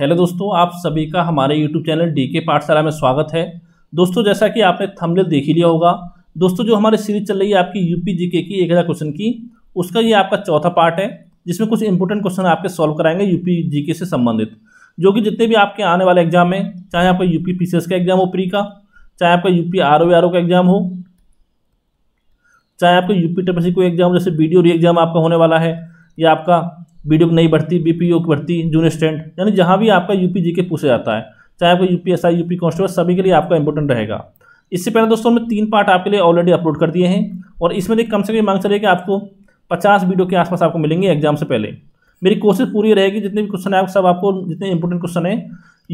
hello दोस्तों आप सभी का हमारे यूट्यूब चैनल डी के पाठशाला में स्वागत है दोस्तों जैसा कि आपने थंबनेल देख ही लिया होगा दोस्तों जो हमारी सीरीज चल रही है आपकी यूपी जीके की एक हज़ार क्वेश्चन की उसका ये आपका चौथा पार्ट है जिसमें कुछ इंपॉर्टेंट क्वेश्चन आपके सॉल्व कराएंगे यूपी जीके से संबंधित जो कि जितने भी आपके आने वाले एग्जाम हैं चाहे आपका यूपी एस का एग्जाम हो प्री का चाहे आपका यूपी आर ओ का एग्जाम हो चाहे आपका यूपी पी सी कोई एग्जाम जैसे बी डी एग्जाम आपका होने वाला है या आपका बी डी नहीं बढ़ती बी पी की बढ़ती जूनियर स्टैंड यानी जहाँ भी आपका यूपी जी के पूछा जाता है चाहे आपका U P S I P constable सभी के लिए आपका इंपॉर्टेंट रहेगा इससे पहले दोस्तों हमने तीन पार्ट आपके लिए ऑलरेडी अपलोड कर दिए हैं और इसमें देखिए कम से कम मांग चलिए कि आपको पचास वीडियो के आसपास आपको मिलेंगे एग्जाम से पहले मेरी कोशिश पूरी रहेगी जितने भी क्वेश्चन है आप सब आपको जितने इंपॉर्टेंट क्वेश्चन है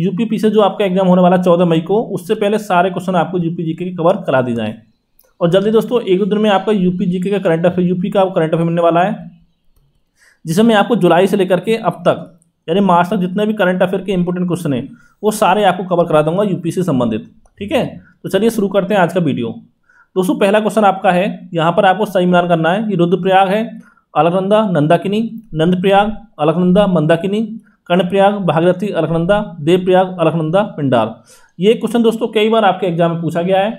यूपीपी से जो आपका एग्जाम होने वाला चौदह मई को उससे पहले सारे क्वेश्चन आपको यूपी जी के कवर करा दिए जाएँ और जल्दी दोस्तों एक दो दिन में आपका यूपी जीके का करंट अफेयर यूपी का करंट अफेयर मिलने वाला है जिसमें आपको जुलाई से लेकर के अब तक यानी मार्च तक जितने भी करंट अफेयर के इंपोर्टेंट क्वेश्चन हैं वो सारे आपको कवर करा दूंगा यूपी से संबंधित ठीक है तो चलिए शुरू करते हैं आज का वीडियो दोस्तों पहला क्वेश्चन आपका है यहाँ पर आपको सही मिलान करना है ये रुद्रप्रयाग है अलकनंदा नंदाकिनी नंदप्रयाग अलकनंदा मंदाकिनी कर्णप्रयाग भागीरथी अलकनंदा देवप्रयाग अलकनंदा पिंडार ये क्वेश्चन दोस्तों कई बार आपके एग्जाम में पूछा गया है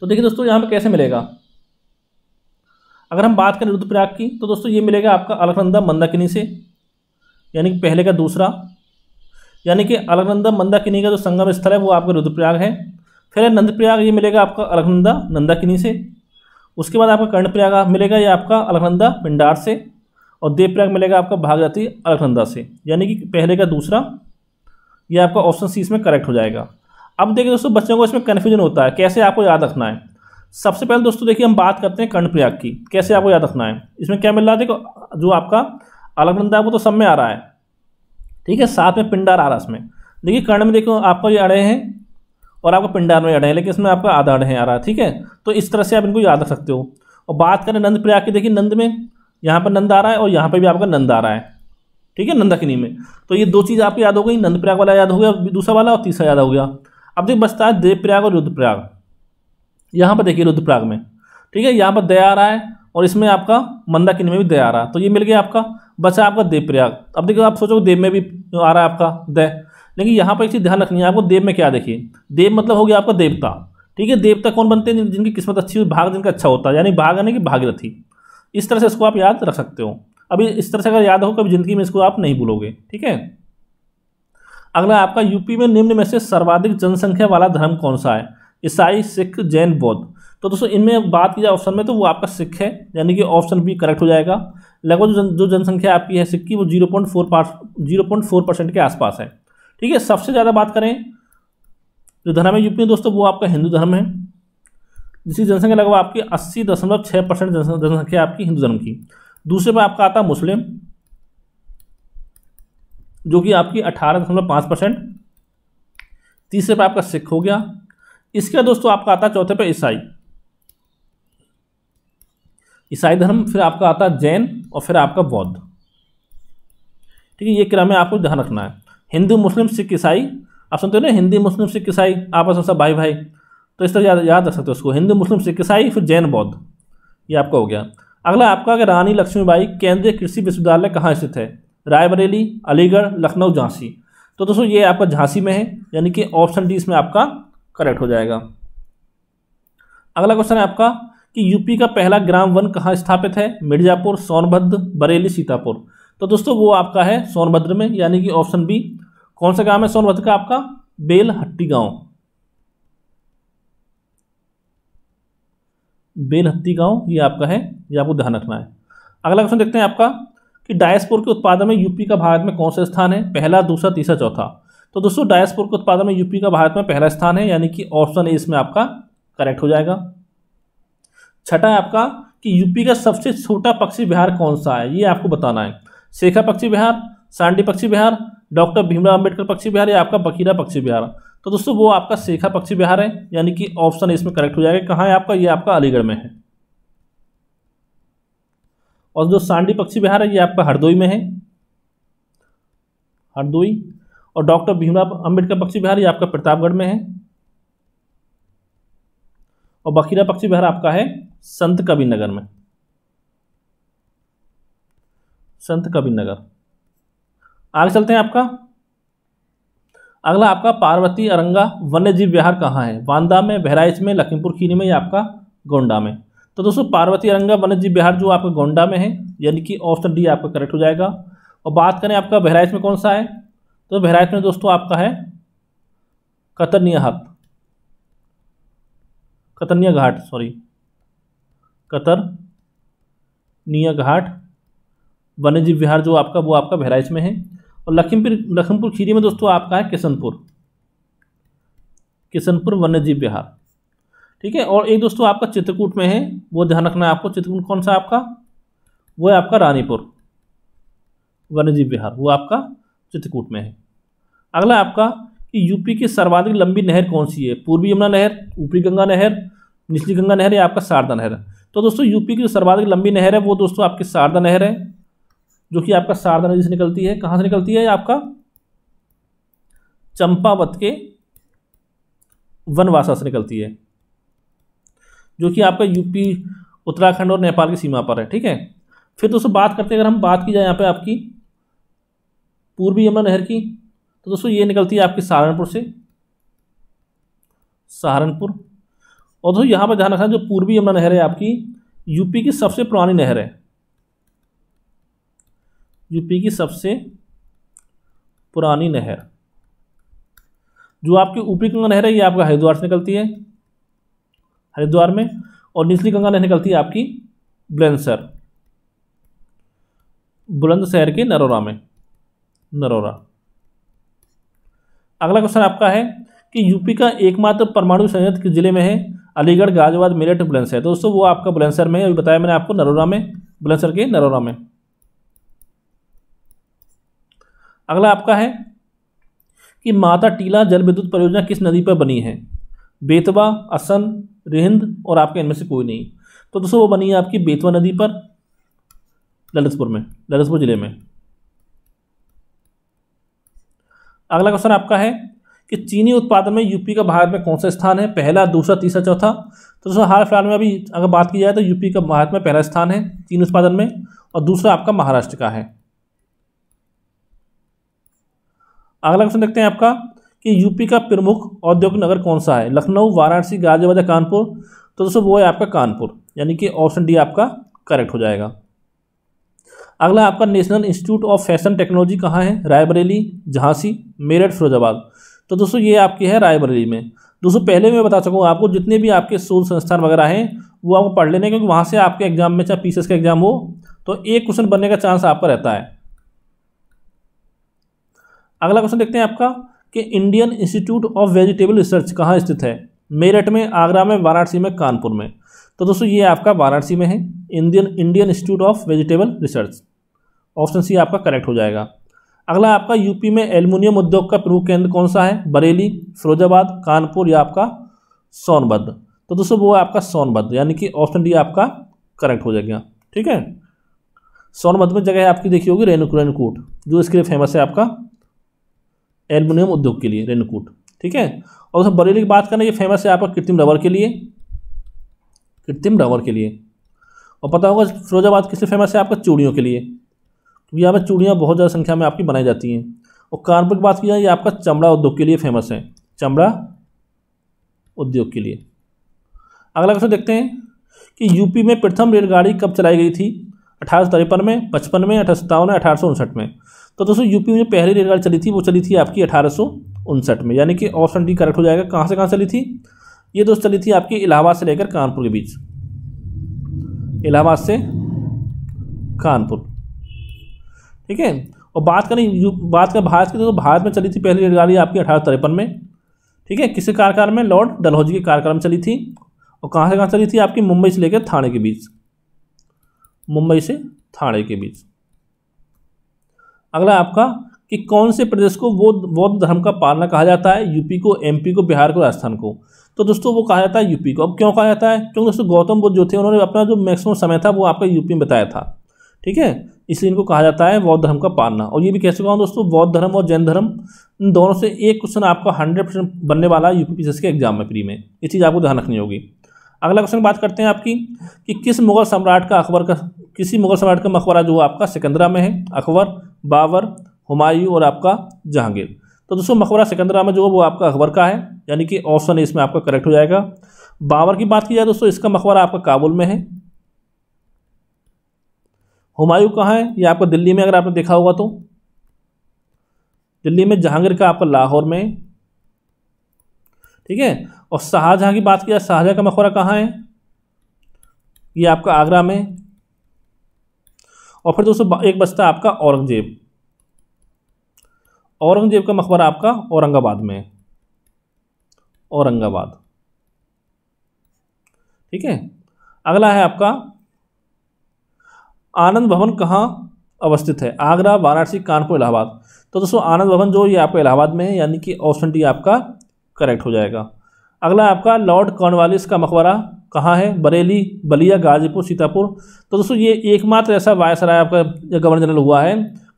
तो देखिए दोस्तों यहाँ पर कैसे मिलेगा अगर हम बात करें रुद्रप्रयाग की तो दोस्तों ये मिलेगा आपका अलकनंदा मंदाकिनी से यानी कि पहले का दूसरा यानी कि अलकनंदा मंदाकिनी का जो संगम स्थल है वो आपका रुद्रप्रयाग है फिर नंदप्रयाग ये मिलेगा आपका अलकनंदा नंदाकिनी से उसके बाद आपका कर्णप्रयाग मिलेगा ये आपका अलकनंदा पिंडार से और देवप्रयाग मिलेगा आपका भागरती अलकनंदा से यानी कि पहले का दूसरा ये आपका ऑप्शन सी इसमें करेक्ट हो जाएगा अब देखिए दोस्तों बच्चों को इसमें कन्फ्यूजन होता है कैसे आपको याद रखना है सबसे पहले दोस्तों देखिए हम बात करते हैं कर्णप्रयाग की कैसे आपको याद रखना है इसमें क्या मिल रहा है देखो जो आपका अलगनंदा है वो तो सब में आ रहा है ठीक है साथ में पिंडार आ रहा है इसमें देखिए कर्ण में देखो आपका ये अड़े हैं और आपका पिंडार में अड़े हैं लेकिन इसमें आपका आधा अड़े हैं आ रहा है ठीक है तो इस तरह से आप इनको याद रख सकते हो और बात करें नंद प्रयाग की देखिए नंद में यहाँ पर नंद आ रहा है और यहाँ पर भी आपका नंद आ रहा है ठीक है नंदकिनी में तो ये दो चीज़ आपको याद हो गई नंद प्रयाग वाला याद हो गया दूसरा वाला और तीसरा याद हो गया अब देख बचता है देव प्रयाग और रुद्र प्रयाग यहाँ पर देखिए रुद्रप्राग में ठीक है यहाँ पर दया आ रहा है और इसमें आपका मंदाकिनी में भी दया आ रहा है तो ये मिल गया आपका बचा आपका देवप्रयाग अब देखिए आप सोचो देव में भी आ रहा है आपका दय लेकिन यहाँ पर एक चीज़ ध्यान रखनी है आपको देव में क्या देखिए देव मतलब हो गया आपका देवता ठीक है देवता कौन बनते हैं जिनकी किस्मत अच्छी हुई भाग जिनका अच्छा होता है यानी भाग यानी कि भागीरथी इस तरह से इसको आप याद रख सकते हो अभी इस तरह से अगर याद हो कभी जिंदगी में इसको आप नहीं भूलोगे ठीक है अगला आपका यूपी में निम्न में से सर्वाधिक जनसंख्या वाला धर्म कौन सा है ईसाई सिख जैन बौद्ध तो दोस्तों इनमें बात की जाए ऑप्शन में तो वो आपका सिख है यानी कि ऑप्शन भी करेक्ट हो जाएगा लगभग जो जन, जो जनसंख्या आपकी है सिख की वो zero point four part zero point four percent के आसपास है ठीक है सबसे ज़्यादा बात करें जो धर्म है यूपी में दोस्तों वो आपका हिंदू धर्म है जिसकी जनसंख्या लगभग आपकी अस्सी दशमलव छः परसेंट जनसंख्या आपकी हिंदू धर्म की दूसरे पर आपका आता है मुस्लिम जो कि आपकी अठारह दशमलव पाँच परसेंट तीसरे पर आपका सिख हो गया इसके दोस्तों आपका आता है चौथे पे ईसाई ईसाई धर्म फिर आपका आता है जैन और फिर आपका बौद्ध ठीक है ये क्रम में आपको ध्यान रखना है हिंदू मुस्लिम सिख ईसाई आप सुनते हो ना हिंदी मुस्लिम सिख ईसाई आपस में सब भाई भाई तो इस तरह याद याद रख सकते हो उसको हिंदू मुस्लिम सिख ईसाई फिर जैन बौद्ध ये आपका हो गया अगला आपका कि रानी लक्ष्मीबाई केंद्रीय कृषि विश्वविद्यालय कहाँ स्थित है रायबरेली अलीगढ़ लखनऊ झांसी तो दोस्तों ये आपका झांसी में है यानी कि ऑप्शन डी इसमें आपका करेक्ट हो जाएगा अगला क्वेश्चन है आपका कि यूपी का पहला ग्राम वन कहाँ स्थापित है मिर्जापुर सोनभद्र बरेली सीतापुर तो दोस्तों वो आपका है सोनभद्र में यानी कि ऑप्शन बी कौन सा गांव है सोनभद्र का आपका बेलहट्टी गांव बेलहत्ती गांव ये आपका है ये आपको ध्यान रखना है अगला क्वेश्चन देखते हैं आपका कि डायसपुर के उत्पादन में यूपी का भारत में कौन सा स्थान है पहला दूसरा तीसरा चौथा तो दोस्तों डायसपोर के उत्पादन में यूपी का भारत में पहला स्थान है यानी कि ऑप्शन ए इसमें आपका करेक्ट हो जाएगा छठा है आपका कि यूपी का सबसे छोटा पक्षी बिहार कौन सा है ये आपको बताना है शेखा पक्षी बिहार सांडी पक्षी बिहार डॉक्टर भीमराव अंबेडकर पक्षी बिहार या आपका बकीरा पक्षी बिहार तो दोस्तों वो आपका शेखा पक्षी बिहार है यानी कि ऑप्शन इसमें करेक्ट हो जाएगा कहाँ है आपका ये आपका अलीगढ़ में है और जो सांडी पक्षी बिहार है ये आपका हरदोई में है हरदोई और डॉक्टर भीमराव अंबेडकर पक्षी विहार ये आपका प्रतापगढ़ में है और बखीरा पक्षी विहार आपका है संत कबीर नगर में संत कबीर नगर आगे चलते हैं आपका अगला आपका पार्वती अरंगा वन्य जीव विहार कहाँ है बांदा में बहराइच में लखीमपुर खीरी में या आपका गोंडा में तो दोस्तों पार्वती अरंगा वन्य जीव विहार जो आपका गोंडा में है यानी कि ऑप्शन डी आपका करेक्ट हो जाएगा और बात करें आपका बहराइच में कौन सा है तो बहराइच में दोस्तों आपका है कतरनिया हक कतरनिया घाट सॉरी कतर निया घाट वन्यजीव विहार जो आपका वो आपका बहराइच में है और लखीमपुर लखीमपुर खीरी में दोस्तों आपका है किशनपुर किशनपुर वन्यजीव विहार ठीक है और एक दोस्तों आपका चित्रकूट में है वो ध्यान रखना है आपको चित्रकूट कौन सा आपका वो है आपका रानीपुर वन्यजीव विहार वो आपका चित्रकूट में है अगला आपका कि यूपी की सर्वाधिक लंबी नहर कौन सी है पूर्वी यमुना नहर ऊपरी गंगा नहर निचली गंगा नहर या आपका शारदा नहर तो दोस्तों यूपी की जो सर्वाधिक लंबी नहर है वो दोस्तों आपकी शारदा नहर है जो कि आपका शारदा नदी से निकलती है कहाँ से निकलती है आपका चंपावत के वनवासा से निकलती है जो कि आपका यूपी उत्तराखंड और नेपाल की सीमा पर है ठीक है फिर दोस्तों बात करते हैं अगर हम बात की जाए यहाँ पे आपकी पूर्वी यमुना नहर की तो दोस्तों ये निकलती है आपकी सहारनपुर से सहारनपुर और दोस्तों यहाँ पर ध्यान रखना जो पूर्वी यमुना नहर है आपकी यूपी की सबसे पुरानी नहर है यूपी की सबसे पुरानी नहर जो आपकी ऊपरी गंगा नहर है ये आपका हरिद्वार से निकलती है हरिद्वार में और निचली गंगा नहर निकलती है आपकी बुलंदसर बुलंदशहर के नरोरा में नरोरा अगला क्वेश्चन आपका है कि यूपी का एकमात्र परमाणु संयंत्र किस जिले में है अलीगढ़ गाजियाबाद मेरठ बुलंदशहर तो दोस्तों वो आपका बुलंदसर में है अभी बताया मैंने आपको नरोरा में बुलंदसर के नरोरा में अगला आपका है कि माता टीला जल विद्युत परियोजना किस नदी पर बनी है बेतवा असन रिहिंद और आपके इनमें से कोई नहीं तो दोस्तों वो बनी है आपकी बेतवा नदी पर ललितपुर में ललितपुर जिले में अगला क्वेश्चन आपका है कि चीनी उत्पादन में यूपी का भारत में कौन सा स्थान है पहला दूसरा तीसरा चौथा तो दोस्तों हाल फिलहाल में अभी अगर बात की जाए तो यूपी का भारत में पहला स्थान है चीनी उत्पादन में और दूसरा आपका महाराष्ट्र का है अगला क्वेश्चन देखते हैं आपका कि यूपी का प्रमुख औद्योगिक नगर कौन सा है लखनऊ वाराणसी गाजियाबाद या कानपुर तो दोस्तों वो है आपका कानपुर यानी कि ऑप्शन डी आपका करेक्ट हो जाएगा अगला आपका National Institute of Fashion Technology कहाँ है रायबरेली झांसी मेरठ फिरोजाबाद तो दोस्तों ये आपकी है रायबरेली में दोस्तों पहले मैं बता सकूँ आपको जितने भी आपके शोध संस्थान वगैरह हैं वो आपको पढ़ लेने क्योंकि वहाँ से आपके एग्जाम में चाहे पीसीएस का एग्जाम हो तो एक क्वेश्चन बनने का चांस आपका रहता है अगला क्वेश्चन देखते हैं आपका कि Indian Institute of Vegetable Research कहाँ स्थित है मेरठ में आगरा में वाराणसी में कानपुर में तो दोस्तों ये आपका वाराणसी में है Indian Indian Institute of Vegetable Research option C आपका करेक्ट हो जाएगा अगला आपका यूपी में एल्युमिनियम उद्योग का प्रमुख केंद्र कौन सा है बरेली फिरोजाबाद कानपुर या आपका सोनभद्र तो दोस्तों वो आपका सोनभद्र यानी कि ऑप्शन डी आपका करेक्ट हो जाएगा ठीक है सोनभद्र में जगह है आपकी देखी होगी रेणुक रेणुकूट जो इसके लिए फेमस है आपका एल्युमिनियम उद्योग के लिए रेणुकूट ठीक है और दोस्तों बरेली की बात करें ये फेमस है आपका कृत्रिम रबर के लिए कृत्रिम रबर के लिए और पता होगा फिरोजाबाद किससे फेमस है आपका चूड़ियों के लिए क्योंकि यहाँ पर चूड़ियाँ बहुत ज़्यादा संख्या में आपकी बनाई जाती हैं और कानपुर की बात की जाए ये आपका चमड़ा उद्योग के लिए फेमस है चमड़ा उद्योग के लिए अगला क्वेश्चन देखते हैं कि यूपी में प्रथम रेलगाड़ी कब चलाई गई थी अठारह में पचपन में अठारह सत्तावन अठारह में तो दोस्तों यूपी में जो पहली रेलगाड़ी चली थी वो चली थी आपकी अठारह में यानी कि ऑप्शन डी करेक्ट हो जाएगा कहाँ से कहाँ चली थी ये दोस्त चली थी आपकी इलाहाबाद से लेकर कानपुर के बीच इलाहाबाद से कानपुर ठीक है और बात करें बात करें भारत की तो भारत में चली थी पहली रेलगाड़ी आपकी अठारह तिरपन में ठीक है किसी कार्यकाल में लॉर्ड डलहौजी के कार्यकाल में चली थी और कहाँ से कहाँ चली थी आपकी मुंबई से लेकर थाने के बीच मुंबई से थाने के बीच अगला आपका कि कौन से प्रदेश को बौद्ध बौद्ध धर्म का पालना कहा जाता है यूपी को एमपी को बिहार को राजस्थान को तो दोस्तों वो कहा जाता है यूपी को अब क्यों कहा जाता है क्योंकि दोस्तों गौतम बुद्ध जो थे उन्होंने अपना जो मैक्सिमम समय था वो आपका यूपी में बताया था ठीक है इसलिए इनको कहा जाता है बौद्ध धर्म का पालना और ये भी कह चुका हूँ दोस्तों बौद्ध धर्म और जैन धर्म इन दोनों से एक क्वेश्चन आपका हंड्रेड परसेंट बनने वाला है यूपी के एग्जाम में प्री में ये चीज़ आपको ध्यान रखनी होगी अगला क्वेश्चन बात करते हैं आपकी कि किस मुगल सम्राट का अकबर का किसी मुगल सम्राट का मकबरा जो आपका सिकंदरा में है अकबर बाबर हुमायूं और आपका जहांगीर तो दोस्तों मकबरा सिकंदरा में जो है वो आपका अकबर का है यानी कि ऑप्शन इसमें आपका करेक्ट हो जाएगा बाबर की बात की जाए दोस्तों इसका मकबरा आपका काबुल में है हुमायूं कहाँ है ये आपका दिल्ली में अगर आपने देखा होगा तो दिल्ली में जहांगीर का आपका लाहौर में ठीक है और शाहजहाँ की बात की जाए शाहजहाँ का मकबरा कहाँ है ये आपका आगरा में और फिर दोस्तों एक बस्ता आपका औरंगजेब औरंगजेब का मकबरा आपका औरंगाबाद में है औरंगाबाद ठीक है अगला है आपका आनंद भवन कहाँ अवस्थित है आगरा वाराणसी कानपुर इलाहाबाद तो दोस्तों आनंद भवन जो ये आपका इलाहाबाद में है यानी कि ऑप्शन डी आपका करेक्ट हो जाएगा अगला आपका लॉर्ड कॉर्नवालिस का मकबरा कहाँ है बरेली बलिया गाजीपुर सीतापुर तो दोस्तों ये एकमात्र ऐसा वायसराय आपका गवर्नर जनरल हुआ है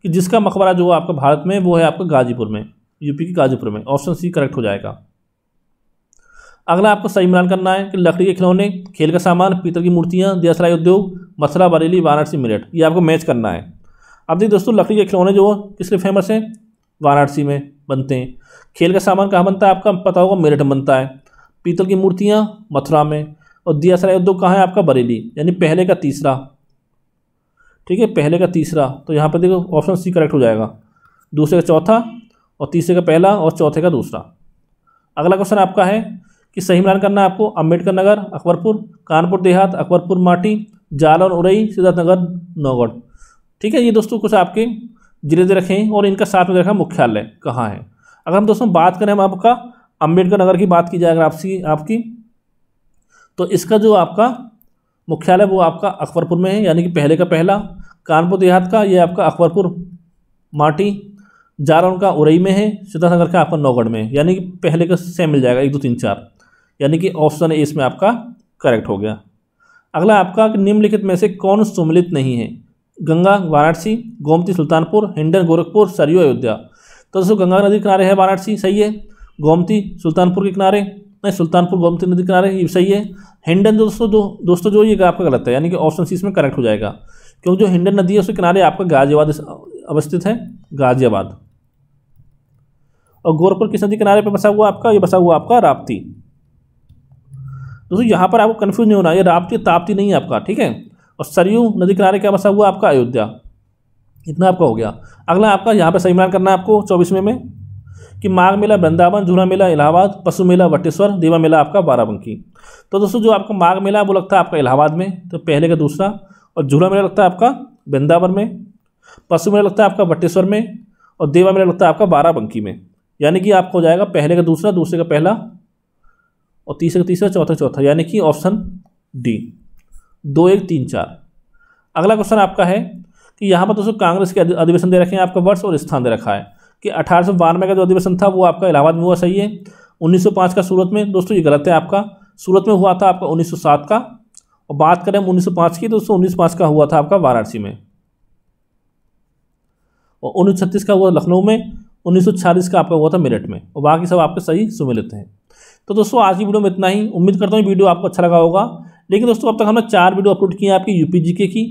कि जिसका मकबरा जो है आपका भारत में वो है आपका गाजीपुर में यूपी के गाजीपुर में ऑप्शन सी करेक्ट हो जाएगा अगला आपको सही मिलान करना है कि लकड़ी के खिलौने खेल का सामान पीतल की मूर्तियाँ दियासराय उद्योग मथुरा बरेली वाराणसी मेरठ ये आपको मैच करना है अब देखिए दोस्तों लकड़ी के खिलौने जो किसके फेमस हैं वाराणसी में बनते हैं खेल का सामान कहाँ बनता है आपका पता होगा मेरठ में बनता है पीतल की मूर्तियाँ मथुरा में और दियासराय उद्योग कहाँ है आपका बरेली यानी पहले का तीसरा ठीक है पहले का तीसरा तो यहाँ पर देखो ऑप्शन सी करेक्ट हो जाएगा दूसरे का चौथा और तीसरे का पहला और चौथे का दूसरा अगला क्वेश्चन आपका है कि सही मिलान करना है आपको अम्बेडकर नगर अकबरपुर कानपुर देहात अकबरपुर माटी जालौन उरई नगर नौगढ़ ठीक है ये दोस्तों कुछ आपके जिले दे रखे हैं और इनका साथ में रखा मुख्यालय कहाँ है अगर हम दोस्तों बात करें हम आपका अम्बेडकर नगर की बात की जाए अगर आपसी आपकी तो इसका जो आपका मुख्यालय वो आपका अकबरपुर में है यानी कि पहले का पहला कानपुर देहात का ये आपका अकबरपुर माटी जारा उनका उरई में है सिद्धानगर का आपका नौगढ़ में यानी कि पहले का सेम मिल जाएगा एक दो तीन चार यानी कि ऑप्शन ए इसमें आपका करेक्ट हो गया अगला आपका निम्नलिखित में से कौन सुमिलित नहीं है गंगा वाराणसी गोमती सुल्तानपुर हिंडन गोरखपुर सरयू अयोध्या तो दोस्तों गंगा नदी किनारे है वाराणसी सही है गोमती सुल्तानपुर के किनारे नहीं सुल्तानपुर गोमती नदी किनारे ये सही है हिंडन दोस्तों दो दोस्तों जो ये आपका गलत है यानी कि ऑप्शन सी इसमें करेक्ट हो जाएगा क्योंकि जो हिंडन नदी है उसके किनारे आपका गाजियाबाद अवस्थित है गाजियाबाद और गोरखपुर किस नदी किनारे पर बसा हुआ आपका ये बसा हुआ आपका राप्ती दोस्तों यहाँ पर आपको कन्फ्यूज नहीं होना ये राप्ती ताप्ती नहीं है आपका ठीक है और सरयू नदी किनारे क्या बसा हुआ आपका अयोध्या इतना आपका हो गया अगला आपका यहाँ पर सही मिलान करना है आपको चौबीसवें में कि माघ मेला वृंदावन झूला मेला इलाहाबाद पशु मेला वटेश्वर देवा मेला आपका बाराबंकी तो दोस्तों जो आपका माघ मेला वो लगता है आपका इलाहाबाद में तो पहले का दूसरा और झूला मेला लगता है आपका वृंदावन में पशु मेला लगता है आपका वटेश्वर में और देवा मेला लगता है आपका बाराबंकी में यानी कि आपका हो जाएगा पहले का दूसरा दूसरे का पहला और तीसरे का तीसरा चौथा चौथा यानी कि ऑप्शन डी दो एक तीन चार अगला क्वेश्चन आपका है कि यहाँ पर दोस्तों कांग्रेस के अधिवेशन दे रखे हैं आपका वर्ष और स्थान दे रखा है कि अठारह का जो अधिवेशन था वो आपका इलाहाबाद में हुआ सही है 1905 का सूरत में दोस्तों ये गलत है आपका सूरत में हुआ था आपका 1907 का और बात करें हम 1905 की दोस्तों 1905 का हुआ था आपका वाराणसी में और उन्नीस का हुआ लखनऊ में उन्नीस का आपका हुआ था मेरठ में और बाकी सब आपके सही सुमिलित हैं तो दोस्तों आज की वीडियो में इतना ही उम्मीद करता हूँ वीडियो आपको अच्छा लगा होगा लेकिन दोस्तों अब तक हमने चार वीडियो अपलोड किए हैं आपकी यूपी जीके की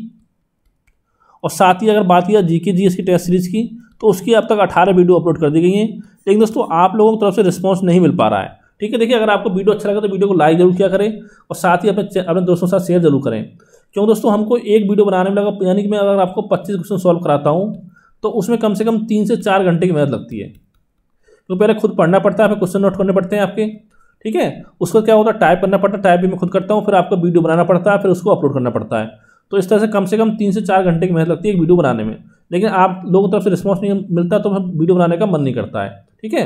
और साथ ही अगर बात किया जीके जीएस की टेस्ट सीरीज की तो उसकी अब तक अठारह वीडियो अपलोड कर दी गई हैं लेकिन दोस्तों आप लोगों की तरफ से रिस्पॉन्स नहीं मिल पा रहा है ठीक है देखिए अगर आपको वीडियो अच्छा लगे तो वीडियो को लाइक जरूर किया करें और साथ ही अपने अपने दोस्तों के साथ शेयर जरूर करें क्यों दोस्तों हमको एक वीडियो बनाने में लगा यानी कि मैं अगर आपको पच्चीस क्वेश्चन सॉल्व कराता हूँ तो उसमें कम से कम तीन से चार घंटे की मेहनत लगती है क्योंकि पहले खुद पढ़ना पड़ता है फिर क्वेश्चन नोट करने पड़ते हैं आपके ठीक है उसको क्या होता है टाइप करना पड़ता है टाइप भी मैं खुद करता हूँ फिर आपको वीडियो बनाना पड़ता है फिर उसको अपलोड करना पड़ता है तो इस तरह से कम से कम तीन से चार घंटे की मेहनत लगती है एक वीडियो बनाने में लेकिन आप लोगों तरफ से रिस्पॉन्स नहीं मिलता तो हम वीडियो बनाने का मन नहीं करता है ठीक है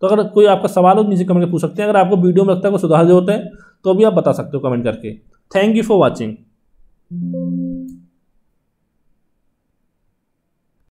तो अगर कोई आपका सवाल हो तो नीचे कमेंट पूछ सकते हैं अगर आपको वीडियो में लगता है कोई सुधार होते हैं तो भी आप बता सकते हो कमेंट करके थैंक यू फॉर वॉचिंग